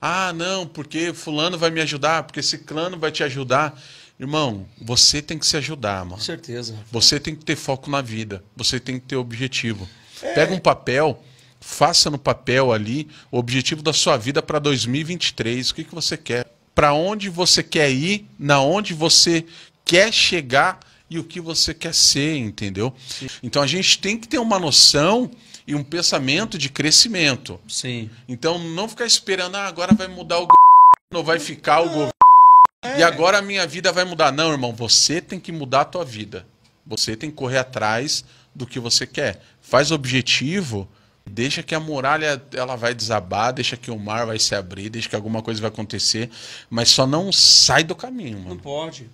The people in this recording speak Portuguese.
Ah, não, porque fulano vai me ajudar, porque esse clã vai te ajudar. Irmão, você tem que se ajudar, mano. Com certeza. Você tem que ter foco na vida, você tem que ter objetivo. É. Pega um papel, faça no papel ali o objetivo da sua vida para 2023. O que, que você quer? Para onde você quer ir, na onde você quer chegar e o que você quer ser, entendeu? Sim. Então a gente tem que ter uma noção e um pensamento de crescimento. Sim. Então não ficar esperando, ah, agora vai mudar o governo, vai ficar o governo. E é. agora a minha vida vai mudar. Não, irmão, você tem que mudar a tua vida. Você tem que correr atrás do que você quer. Faz objetivo, deixa que a muralha ela vai desabar, deixa que o mar vai se abrir, deixa que alguma coisa vai acontecer, mas só não sai do caminho, mano. Não pode.